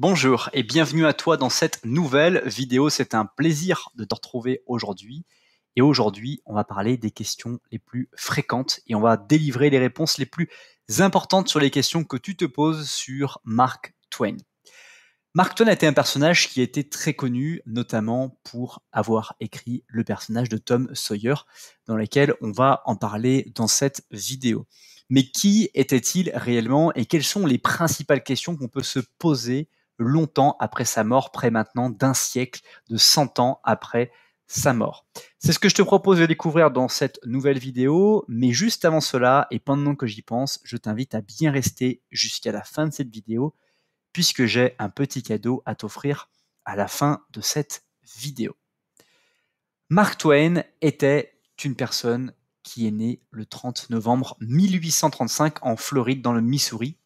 Bonjour et bienvenue à toi dans cette nouvelle vidéo. C'est un plaisir de te retrouver aujourd'hui. Et aujourd'hui, on va parler des questions les plus fréquentes et on va délivrer les réponses les plus importantes sur les questions que tu te poses sur Mark Twain. Mark Twain a été un personnage qui a été très connu, notamment pour avoir écrit le personnage de Tom Sawyer, dans lequel on va en parler dans cette vidéo. Mais qui était-il réellement et quelles sont les principales questions qu'on peut se poser longtemps après sa mort, près maintenant d'un siècle, de 100 ans après sa mort. C'est ce que je te propose de découvrir dans cette nouvelle vidéo, mais juste avant cela, et pendant que j'y pense, je t'invite à bien rester jusqu'à la fin de cette vidéo, puisque j'ai un petit cadeau à t'offrir à la fin de cette vidéo. Mark Twain était une personne qui est née le 30 novembre 1835 en Floride, dans le Missouri,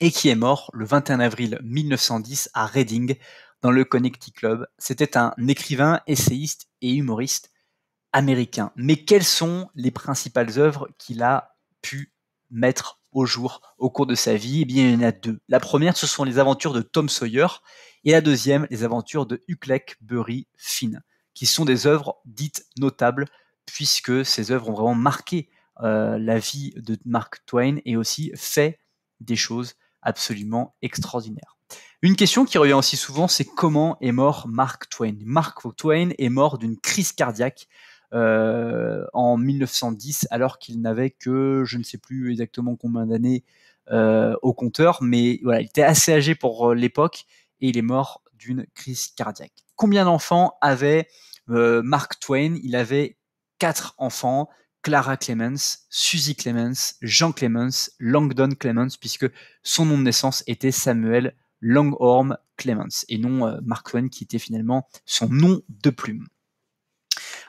et qui est mort le 21 avril 1910 à Reading, dans le Connecticut Club. C'était un écrivain, essayiste et humoriste américain. Mais quelles sont les principales œuvres qu'il a pu mettre au jour au cours de sa vie Eh bien, il y en a deux. La première, ce sont les aventures de Tom Sawyer, et la deuxième, les aventures de Huckleberry Burry, Finn, qui sont des œuvres dites notables, puisque ces œuvres ont vraiment marqué euh, la vie de Mark Twain et aussi fait des choses absolument extraordinaire. Une question qui revient aussi souvent, c'est comment est mort Mark Twain Mark Twain est mort d'une crise cardiaque euh, en 1910 alors qu'il n'avait que je ne sais plus exactement combien d'années euh, au compteur, mais voilà, il était assez âgé pour euh, l'époque et il est mort d'une crise cardiaque. Combien d'enfants avait Mark Twain Il avait quatre enfants, Clara Clemens, Suzy Clemens, Jean Clemens, Langdon Clemens, puisque son nom de naissance était Samuel Langhorne Clemens, et non euh, Mark Twain, qui était finalement son nom de plume.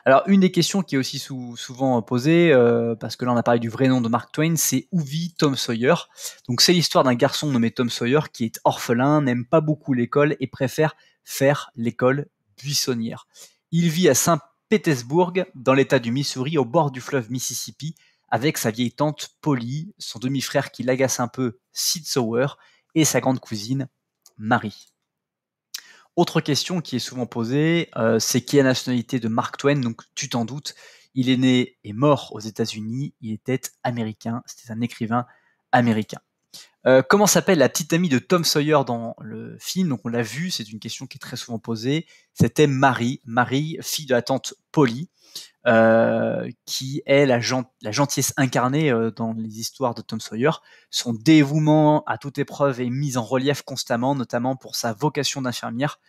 Alors, une des questions qui est aussi souvent euh, posée, euh, parce que là on a parlé du vrai nom de Mark Twain, c'est où vit Tom Sawyer Donc, c'est l'histoire d'un garçon nommé Tom Sawyer qui est orphelin, n'aime pas beaucoup l'école et préfère faire l'école buissonnière. Il vit à Saint Pétersbourg, dans l'État du Missouri, au bord du fleuve Mississippi, avec sa vieille tante Polly, son demi-frère qui l'agace un peu, Sid Sower, et sa grande cousine, Marie. Autre question qui est souvent posée, euh, c'est qui est la nationalité de Mark Twain Donc tu t'en doutes, il est né et mort aux États-Unis, il était américain, c'était un écrivain américain. Euh, comment s'appelle la petite amie de Tom Sawyer dans le film Donc on l'a vu, c'est une question qui est très souvent posée. C'était Marie, Marie, fille de la tante Polly, euh, qui est la, gentillesse incarnée euh, dans les histoires de Tom Sawyer. Son dévouement à toute épreuve est mis en relief constamment, notamment pour sa vocation d'infirmière.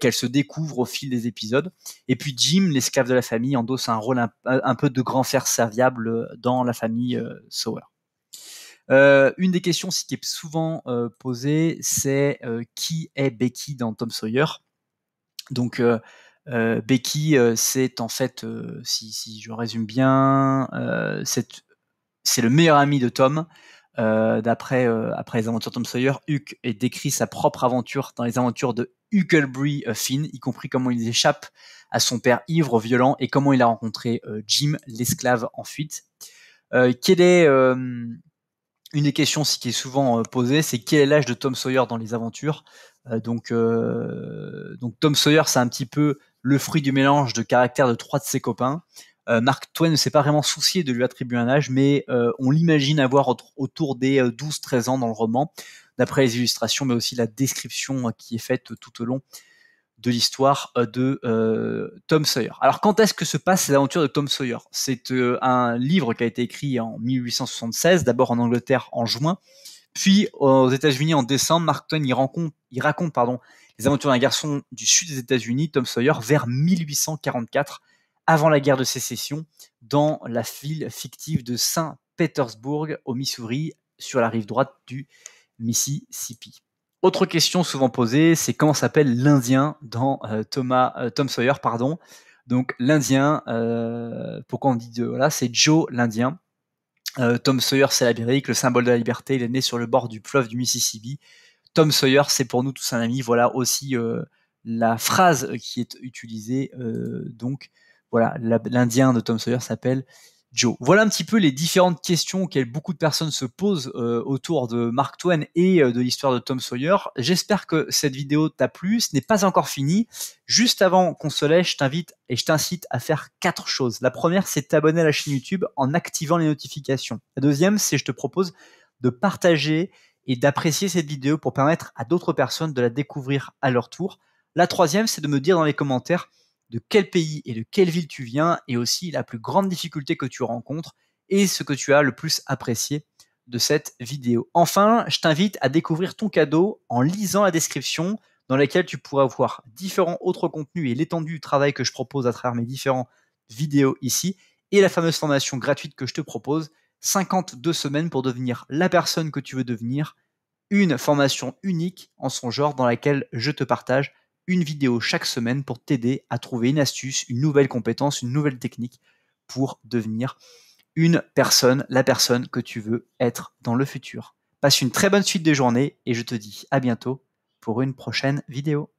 qu'elle se découvre au fil des épisodes. Et puis Jim, l'esclave de la famille, endosse un rôle un, peu de grand fer serviable dans la famille Sawyer. Euh, une des questions qui est souvent euh, posée, c'est euh, qui est Becky dans Tom Sawyer Donc Becky, c'est en fait, si, je résume bien, c'est le meilleur ami de Tom. D'après après les aventures de Tom Sawyer, Huck est décrit sa propre aventure dans les aventures de Huckleberry Finn, y compris comment il échappe à son père ivre, violent, et comment il a rencontré Jim, l'esclave en fuite. Euh, quel est, une des questions qui est souvent euh, posée, c'est quel est l'âge de Tom Sawyer dans les aventures euh, euh, donc, Tom Sawyer, c'est un petit peu le fruit du mélange de caractère de trois de ses copains. Mark Twain ne s'est pas vraiment soucié de lui attribuer un âge, mais on l'imagine avoir autour des 12-13 ans dans le roman, d'après les illustrations, mais aussi la description qui est faite tout au long de l'histoire euh, de euh, Tom Sawyer. Alors quand est-ce que se passe l'aventure de Tom Sawyer C'est euh, un livre qui a été écrit en 1876, d'abord en Angleterre en juin, puis aux États-Unis en décembre. Mark Twain y, raconte pardon, les aventures d'un garçon du sud des États-Unis, Tom Sawyer, vers 1844, avant la guerre de sécession, dans la ville fictive de Saint-Pétersbourg au Missouri, sur la rive droite du Mississippi. Autre question souvent posée, c'est comment s'appelle l'Indien dans euh, Thomas, euh, Tom Sawyer, pardon. Donc l'Indien, euh, pourquoi on dit de voilà, c'est Joe l'Indien. Tom Sawyer, c'est la l'Amérique, le symbole de la liberté. Il est né sur le bord du fleuve du Mississippi. Tom Sawyer, c'est pour nous tous un ami. Voilà aussi la phrase qui est utilisée. donc voilà, l'Indien de Tom Sawyer s'appelle Joe. Voilà un petit peu les différentes questions auxquelles beaucoup de personnes se posent euh, autour de Mark Twain et euh, de l'histoire de Tom Sawyer. J'espère que cette vidéo t'a plu. Ce n'est pas encore fini. Juste avant qu'on se lève, je t'invite et je t'incite à faire quatre choses. La première, c'est t'abonner à la chaîne YouTube en activant les notifications. La deuxième, c'est je te propose de partager et d'apprécier cette vidéo pour permettre à d'autres personnes de la découvrir à leur tour. La troisième, c'est de me dire dans les commentaires de quel pays et de quelle ville tu viens, et aussi la plus grande difficulté que tu rencontres et ce que tu as le plus apprécié de cette vidéo. Enfin, je t'invite à découvrir ton cadeau en lisant la description dans laquelle tu pourras voir différents autres contenus et l'étendue du travail que je propose à travers mes différents vidéos ici et la fameuse formation gratuite que je te propose, 52 semaines pour devenir la personne que tu veux devenir, une formation unique en son genre dans laquelle je te partage une vidéo chaque semaine pour t'aider à trouver une astuce, une nouvelle compétence, une nouvelle technique pour devenir une personne, la personne que tu veux être dans le futur. Passe une très bonne suite de journée et je te dis à bientôt pour une prochaine vidéo.